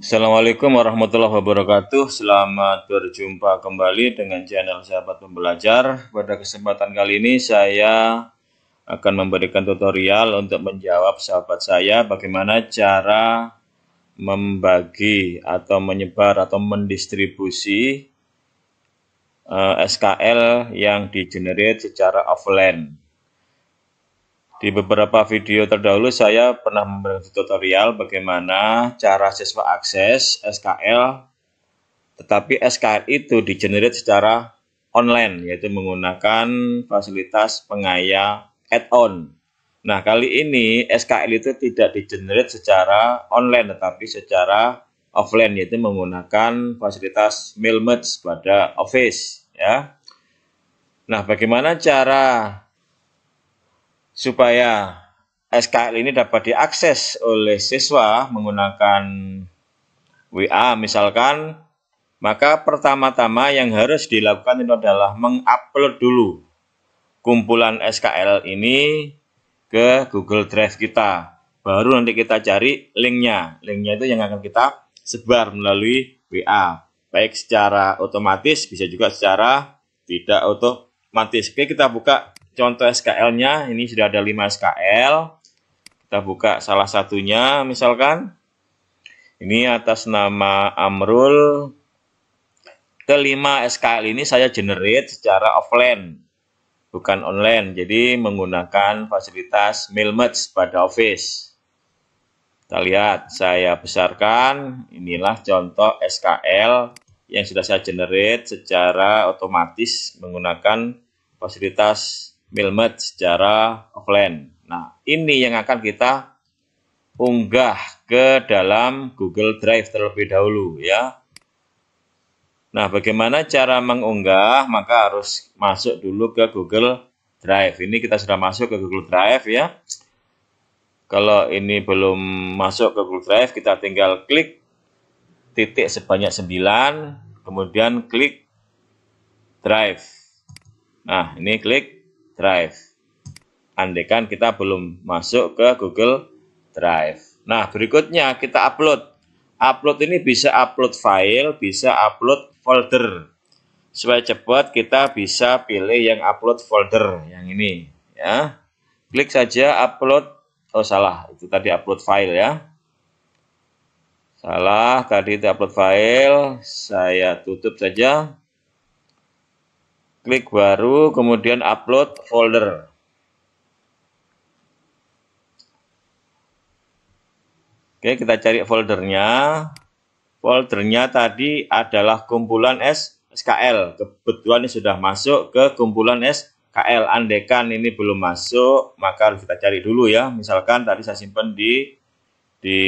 Assalamualaikum warahmatullahi wabarakatuh. Selamat berjumpa kembali dengan channel Sahabat Pembelajar. Pada kesempatan kali ini saya akan memberikan tutorial untuk menjawab sahabat saya bagaimana cara membagi atau menyebar atau mendistribusi eh, SKL yang generate secara offline. Di beberapa video terdahulu saya pernah memberi tutorial bagaimana cara siswa akses SKL tetapi SKL itu di generate secara online yaitu menggunakan fasilitas pengaya add-on. Nah, kali ini SKL itu tidak di generate secara online tetapi secara offline yaitu menggunakan fasilitas mail merge pada Office ya. Nah, bagaimana cara supaya SKL ini dapat diakses oleh siswa menggunakan WA misalkan, maka pertama-tama yang harus dilakukan itu adalah mengupload dulu kumpulan SKL ini ke Google Drive kita. Baru nanti kita cari linknya. Linknya itu yang akan kita sebar melalui WA. Baik secara otomatis, bisa juga secara tidak otomatis. Oke, kita buka contoh SKL-nya. Ini sudah ada 5 SKL. Kita buka salah satunya misalkan. Ini atas nama Amrul. Kelima SKL ini saya generate secara offline, bukan online. Jadi menggunakan fasilitas mail merge pada Office. Kita lihat, saya besarkan. Inilah contoh SKL yang sudah saya generate secara otomatis menggunakan fasilitas milmed secara offline. Nah, ini yang akan kita unggah ke dalam Google Drive terlebih dahulu ya. Nah, bagaimana cara mengunggah? Maka harus masuk dulu ke Google Drive. Ini kita sudah masuk ke Google Drive ya. Kalau ini belum masuk ke Google Drive, kita tinggal klik titik sebanyak 9, kemudian klik Drive. Nah, ini klik Drive. Andaikan kita belum masuk ke Google Drive. Nah, berikutnya kita upload. Upload ini bisa upload file, bisa upload folder. Supaya cepat kita bisa pilih yang upload folder yang ini, ya. Klik saja upload. Oh, salah. Itu tadi upload file ya. Salah, tadi itu upload file. Saya tutup saja klik baru, kemudian upload folder. Oke, kita cari foldernya. Foldernya tadi adalah kumpulan S SKL. Kebetulan ini sudah masuk ke kumpulan SKL. Andekan ini belum masuk, maka harus kita cari dulu ya. Misalkan tadi saya simpan di di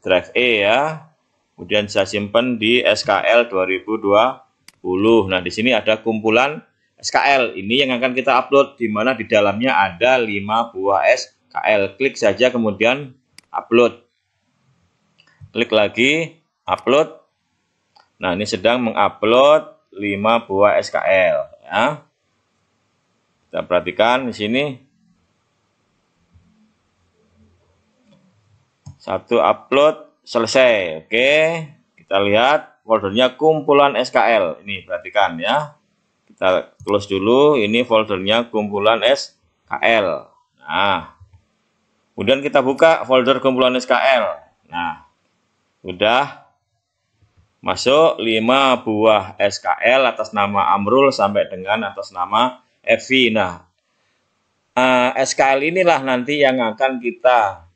drive E ya. Kemudian saya simpan di SKL 2020 Nah, di sini ada kumpulan SKL. Ini yang akan kita upload di mana di dalamnya ada 5 buah SKL. Klik saja kemudian upload. Klik lagi upload. Nah, ini sedang mengupload 5 buah SKL ya. Kita perhatikan di sini. Satu upload selesai. Oke, kita lihat foldernya kumpulan SKL. Ini perhatikan ya. Kita close dulu, ini foldernya kumpulan SKL. Nah, kemudian kita buka folder kumpulan SKL. Nah, sudah masuk 5 buah SKL atas nama Amrul sampai dengan atas nama Evi. Nah, eh, SKL inilah nanti yang akan kita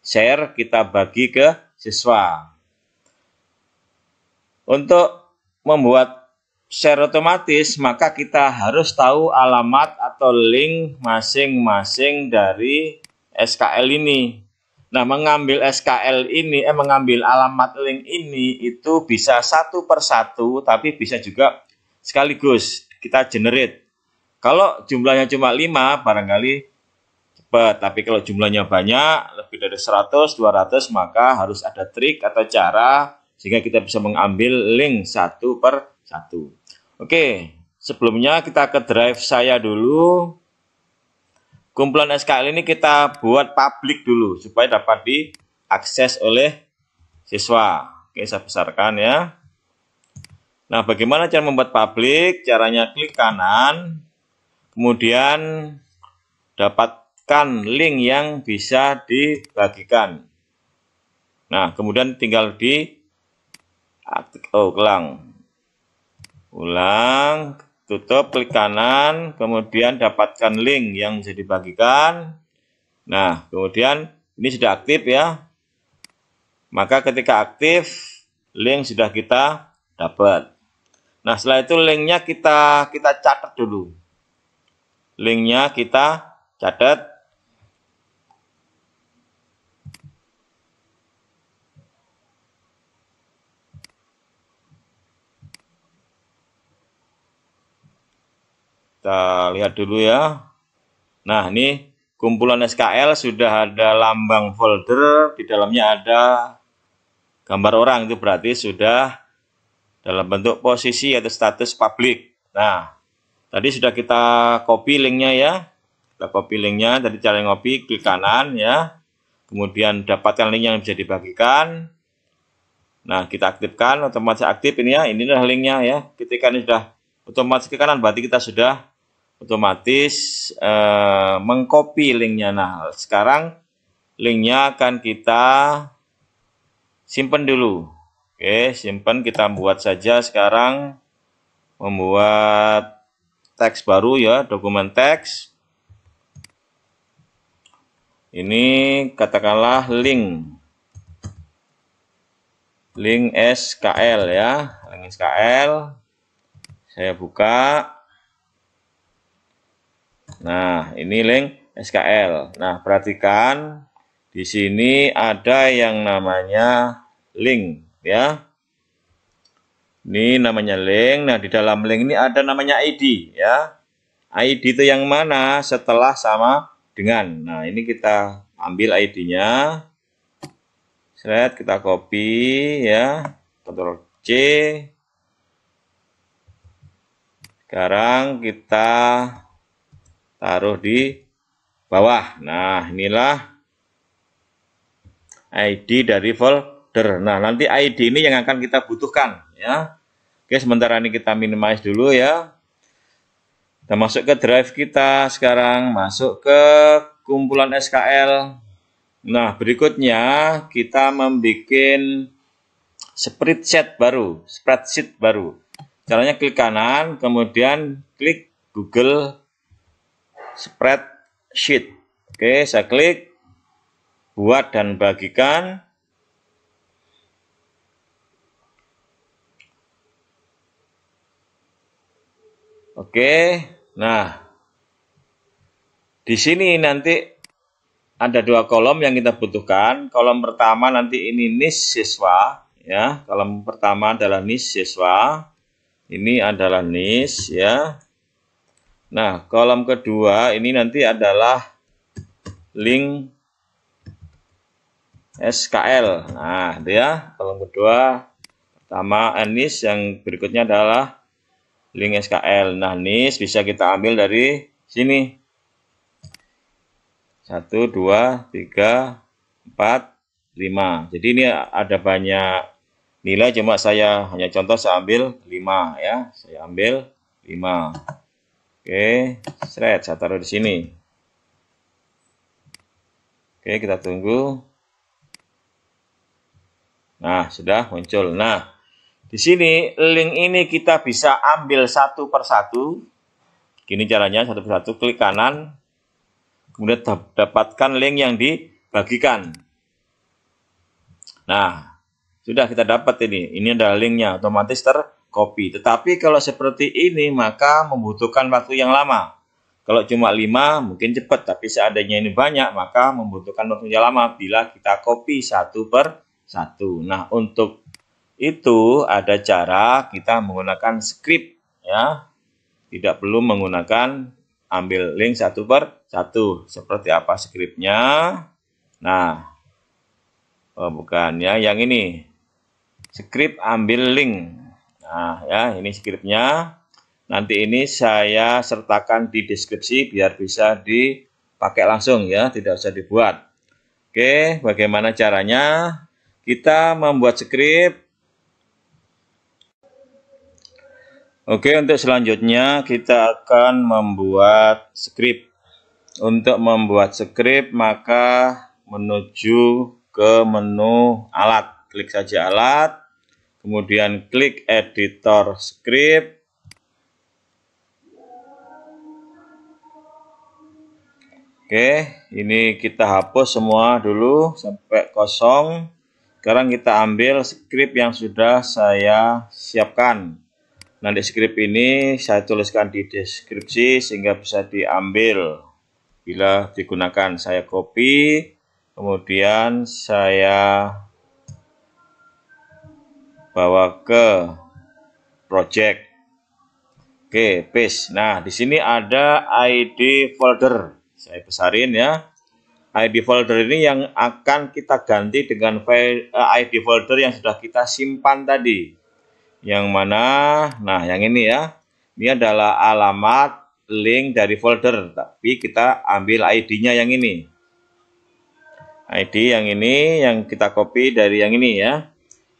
share, kita bagi ke siswa. Untuk membuat share otomatis, maka kita harus tahu alamat atau link masing-masing dari SKL ini. Nah, mengambil SKL ini, eh, mengambil alamat link ini itu bisa satu persatu, tapi bisa juga sekaligus kita generate. Kalau jumlahnya cuma 5, barangkali cepat. Tapi kalau jumlahnya banyak, lebih dari 100, 200, maka harus ada trik atau cara sehingga kita bisa mengambil link satu per satu. Oke, sebelumnya kita ke drive saya dulu. Kumpulan SKL ini kita buat publik dulu supaya dapat diakses oleh siswa. Oke, saya besarkan ya. Nah, bagaimana cara membuat publik? Caranya klik kanan, kemudian dapatkan link yang bisa dibagikan. Nah, kemudian tinggal di aktif oh ulang ulang tutup klik kanan kemudian dapatkan link yang bisa dibagikan nah kemudian ini sudah aktif ya maka ketika aktif link sudah kita dapat nah setelah itu linknya kita kita catat dulu linknya kita catat Kita lihat dulu ya. Nah, ini kumpulan SKL sudah ada lambang folder, di dalamnya ada gambar orang, itu berarti sudah dalam bentuk posisi atau status publik. Nah, tadi sudah kita copy linknya ya. Kita copy linknya, tadi cara ngopi, klik kanan ya. Kemudian dapatkan link yang bisa dibagikan. Nah, kita aktifkan, otomatis aktif ini ya, ini adalah linknya ya. Ketika ini sudah otomatis ke kanan, berarti kita sudah otomatis eh, mengcopy linknya. Nah, sekarang linknya akan kita simpan dulu. Oke, simpan kita buat saja sekarang membuat teks baru ya, dokumen teks. Ini katakanlah link link SKL ya, link SKL. Saya buka. Nah, ini link SKL. Nah, perhatikan di sini ada yang namanya link ya. Ini namanya link. Nah, di dalam link ini ada namanya ID ya. ID itu yang mana setelah sama dengan. Nah, ini kita ambil ID-nya. Seret kita copy ya. Ctrl C. Sekarang kita taruh di bawah. Nah, inilah ID dari folder. Nah, nanti ID ini yang akan kita butuhkan ya. Oke, sementara ini kita minimize dulu ya. Kita masuk ke drive kita sekarang, masuk ke kumpulan SKL. Nah, berikutnya kita membuat spreadsheet baru, spreadsheet baru. Caranya klik kanan, kemudian klik Google spreadsheet. Oke, saya klik buat dan bagikan. Oke, nah di sini nanti ada dua kolom yang kita butuhkan. Kolom pertama nanti ini nis siswa, ya. Kolom pertama adalah nis siswa. Ini adalah nis, ya. Nah, kolom kedua ini nanti adalah link SKL. Nah, dia ya. Kolom kedua pertama NIS yang berikutnya adalah link SKL. Nah, NIS bisa kita ambil dari sini. Satu dua tiga empat lima. Jadi ini ada banyak nilai cuma saya hanya contoh saya ambil 5 ya. Saya ambil lima. Oke, seret saya taruh di sini. Oke, kita tunggu. Nah, sudah muncul. Nah, di sini link ini kita bisa ambil satu per satu. Gini caranya, satu per satu klik kanan. Kemudian dapatkan link yang dibagikan. Nah, sudah kita dapat ini. Ini adalah linknya, otomatis ter kopi. Tetapi kalau seperti ini maka membutuhkan waktu yang lama. Kalau cuma lima mungkin cepat, tapi seandainya ini banyak maka membutuhkan waktu yang lama bila kita kopi satu per satu. Nah, untuk itu ada cara kita menggunakan script ya. Tidak perlu menggunakan ambil link satu per satu. Seperti apa scriptnya? Nah, oh ya, yang ini. Script ambil link. Nah, ya, ini skripnya. Nanti ini saya sertakan di deskripsi biar bisa dipakai langsung ya, tidak usah dibuat. Oke, bagaimana caranya? Kita membuat skrip. Oke, untuk selanjutnya kita akan membuat skrip. Untuk membuat skrip, maka menuju ke menu alat. Klik saja alat kemudian klik editor script, Oke, ini kita hapus semua dulu sampai kosong. Sekarang kita ambil script yang sudah saya siapkan. Nah, di script ini saya tuliskan di deskripsi sehingga bisa diambil bila digunakan. Saya copy, kemudian saya bawa ke project. Oke, paste. Nah, di sini ada ID folder. Saya besarin ya. ID folder ini yang akan kita ganti dengan file eh, ID folder yang sudah kita simpan tadi. Yang mana? Nah, yang ini ya. Ini adalah alamat link dari folder, tapi kita ambil ID-nya yang ini. ID yang ini yang kita copy dari yang ini ya.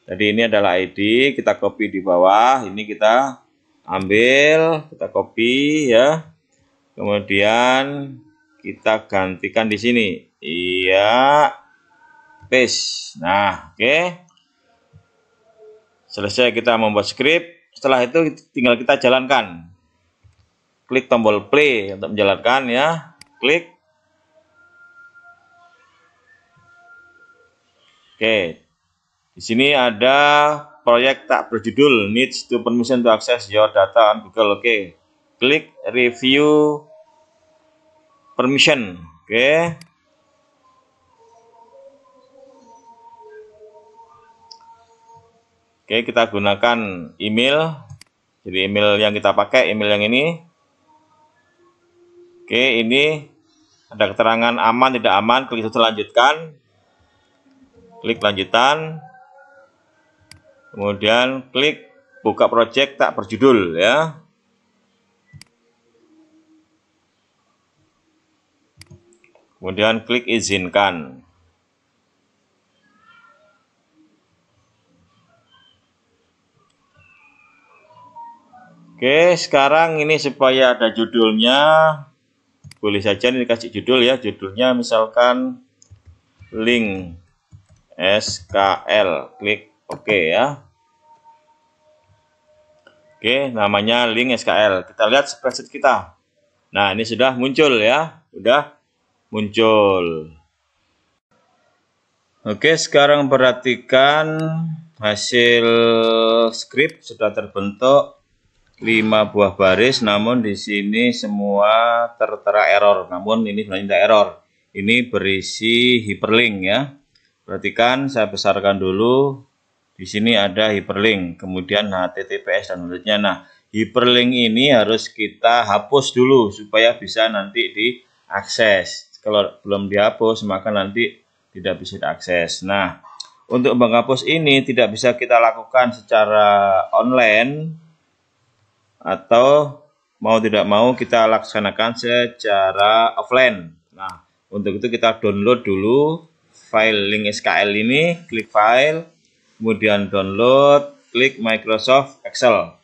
Jadi ini adalah ID, kita copy di bawah, ini kita ambil, kita copy ya. Kemudian kita gantikan di sini. Iya. Paste. Nah, oke. Okay. Selesai kita membuat script. Setelah itu tinggal kita jalankan. Klik tombol play untuk menjalankan ya. Klik. Oke, okay. Di sini ada proyek tak berjudul needs to permission to access your data on Google. Oke. Okay. Klik review permission. Oke. Okay. Oke, kita gunakan email. Jadi email yang kita pakai, email yang ini. Oke, ini ada keterangan aman, tidak aman. Klik itu lanjutkan. Klik lanjutan. Kemudian klik buka project tak berjudul ya. Kemudian klik izinkan. Oke, sekarang ini supaya ada judulnya, boleh saja ini dikasih judul ya. Judulnya misalkan link SKL, klik Oke okay, ya. Oke, okay, namanya link SKL. Kita lihat spreadsheet kita. Nah, ini sudah muncul ya. Sudah muncul. Oke, sekarang perhatikan hasil script sudah terbentuk 5 buah baris namun di sini semua tertera error. Namun ini sebenarnya tidak error. Ini berisi hyperlink ya. Perhatikan saya besarkan dulu di sini ada hyperlink, kemudian HTTPS dan selanjutnya. Nah, hyperlink ini harus kita hapus dulu supaya bisa nanti diakses. Kalau belum dihapus, maka nanti tidak bisa diakses. Nah, untuk menghapus ini tidak bisa kita lakukan secara online atau mau tidak mau kita laksanakan secara offline. Nah, untuk itu kita download dulu file link SKL ini, klik file, kemudian download, klik Microsoft Excel.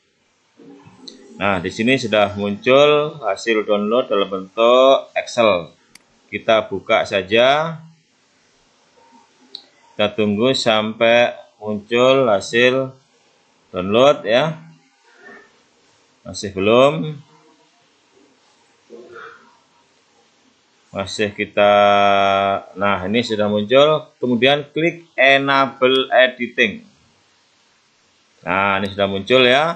Nah, di sini sudah muncul hasil download dalam bentuk Excel. Kita buka saja. Kita tunggu sampai muncul hasil download ya. Masih belum. masih kita nah ini sudah muncul kemudian klik enable editing nah ini sudah muncul ya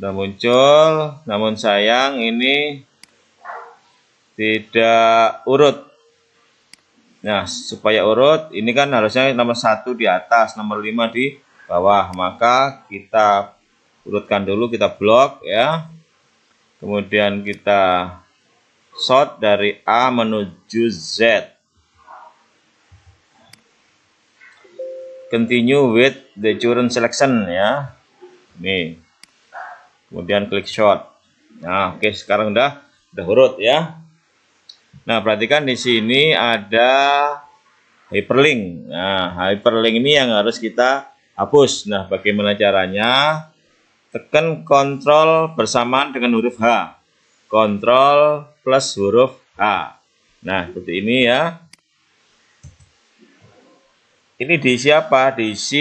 sudah muncul namun sayang ini tidak urut nah supaya urut ini kan harusnya nomor satu di atas nomor 5 di bawah maka kita urutkan dulu kita blok ya kemudian kita shot dari A menuju Z. Continue with the current selection ya. Nih. Kemudian klik short. Nah, oke okay, sekarang udah udah urut ya. Nah, perhatikan di sini ada hyperlink. Nah, hyperlink ini yang harus kita hapus. Nah, bagaimana caranya? Tekan kontrol bersamaan dengan huruf H. Kontrol plus huruf A. Nah, seperti ini ya. Ini di siapa di si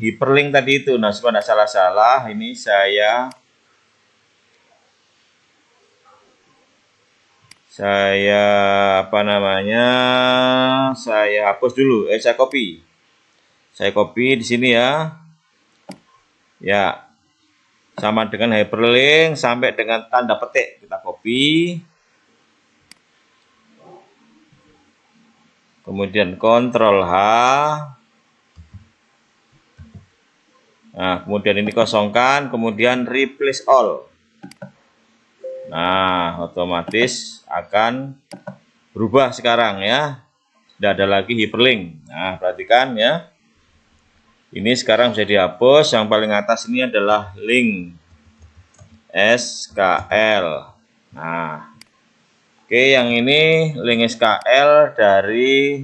hyperlink tadi itu. Nah, supaya salah-salah, ini saya saya apa namanya? Saya hapus dulu. Eh, saya copy. Saya copy di sini ya. Ya. Sama dengan hyperlink sampai dengan tanda petik kita copy. kemudian kontrol H nah kemudian ini kosongkan kemudian replace all nah otomatis akan berubah sekarang ya tidak ada lagi hyperlink nah perhatikan ya ini sekarang bisa dihapus yang paling atas ini adalah link SKL nah Oke, yang ini link SKL dari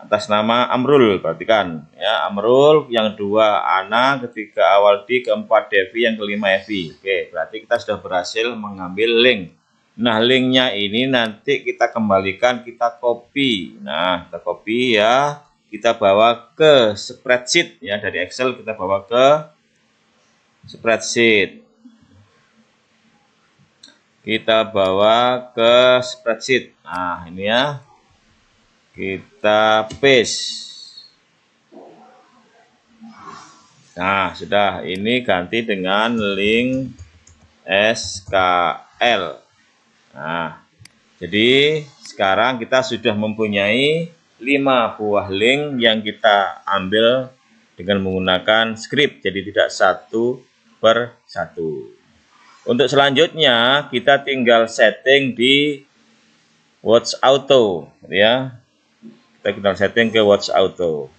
atas nama Amrul, perhatikan ya Amrul, yang dua Ana, ketiga Awaldi, keempat Devi, yang kelima Evi. Oke, berarti kita sudah berhasil mengambil link. Nah, linknya ini nanti kita kembalikan, kita copy. Nah, kita copy ya, kita bawa ke spreadsheet ya dari Excel kita bawa ke spreadsheet kita bawa ke spreadsheet. Nah, ini ya. Kita paste. Nah, sudah. Ini ganti dengan link SKL. Nah, jadi sekarang kita sudah mempunyai 5 buah link yang kita ambil dengan menggunakan script. Jadi tidak satu per satu. Untuk selanjutnya kita tinggal setting di watch auto ya. Kita tinggal setting ke watch auto.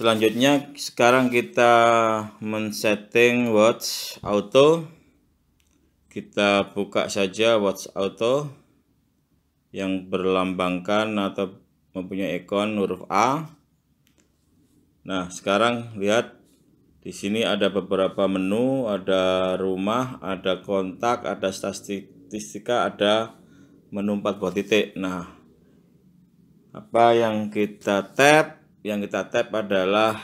Selanjutnya sekarang kita men-setting watch auto. Kita buka saja watch auto yang berlambangkan atau mempunyai ikon huruf A. Nah, sekarang lihat di sini ada beberapa menu, ada rumah, ada kontak, ada statistika, ada menu 4 buah titik. Nah, apa yang kita tap yang kita tap adalah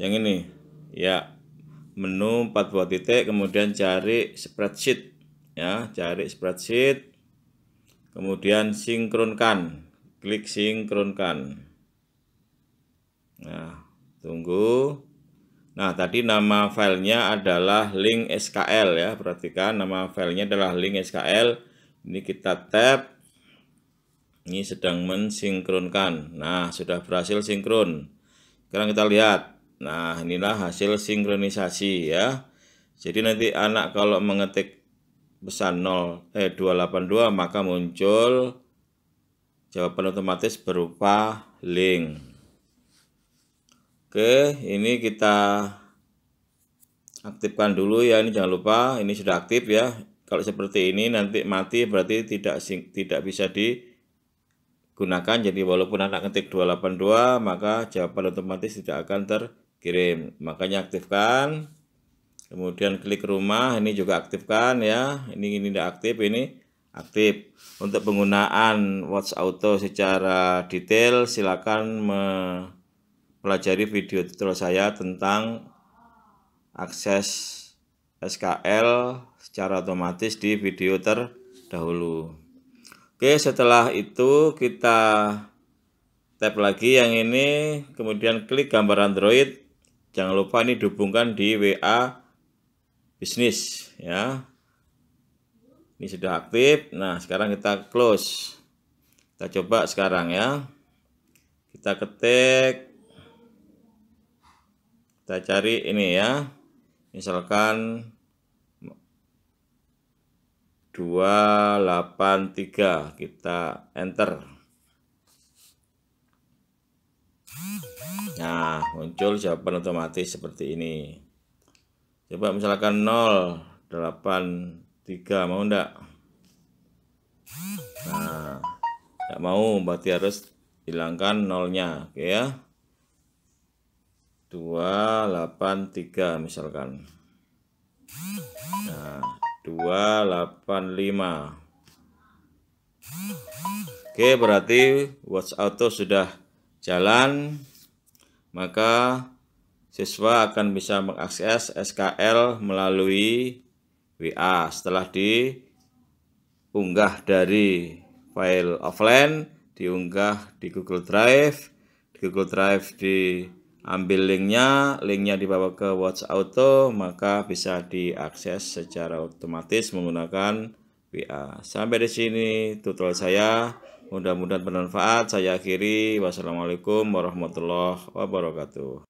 yang ini ya menu 4 buah titik kemudian cari spreadsheet ya cari spreadsheet kemudian sinkronkan klik sinkronkan nah tunggu nah tadi nama filenya adalah link SKL ya perhatikan nama filenya adalah link SKL ini kita tap ini sedang mensinkronkan nah sudah berhasil sinkron sekarang kita lihat nah inilah hasil sinkronisasi ya jadi nanti anak kalau mengetik pesan 0 eh 282 maka muncul jawaban otomatis berupa link oke ini kita aktifkan dulu ya ini jangan lupa ini sudah aktif ya kalau seperti ini nanti mati berarti tidak tidak bisa di gunakan jadi walaupun anak ngetik 282 maka jawaban otomatis tidak akan terkirim makanya aktifkan kemudian klik rumah ini juga aktifkan ya ini ini tidak aktif ini aktif untuk penggunaan watch auto secara detail silakan mempelajari video tutorial saya tentang akses SKL secara otomatis di video terdahulu Oke, setelah itu kita tap lagi yang ini, kemudian klik gambar Android. Jangan lupa ini dihubungkan di WA bisnis ya. Ini sudah aktif. Nah, sekarang kita close. Kita coba sekarang ya. Kita ketik kita cari ini ya. Misalkan 283 kita enter nah muncul jawaban otomatis seperti ini coba misalkan 083 mau ndak nah tidak mau berarti harus hilangkan nolnya oke ya 283 misalkan nah 285 Oke berarti watch auto sudah jalan maka siswa akan bisa mengakses SKL melalui WA setelah diunggah dari file offline diunggah di Google Drive di Google Drive di ambil linknya, linknya dibawa ke Watch Auto, maka bisa diakses secara otomatis menggunakan WA. Sampai di sini tutorial saya, mudah-mudahan bermanfaat. Saya akhiri, wassalamualaikum warahmatullahi wabarakatuh.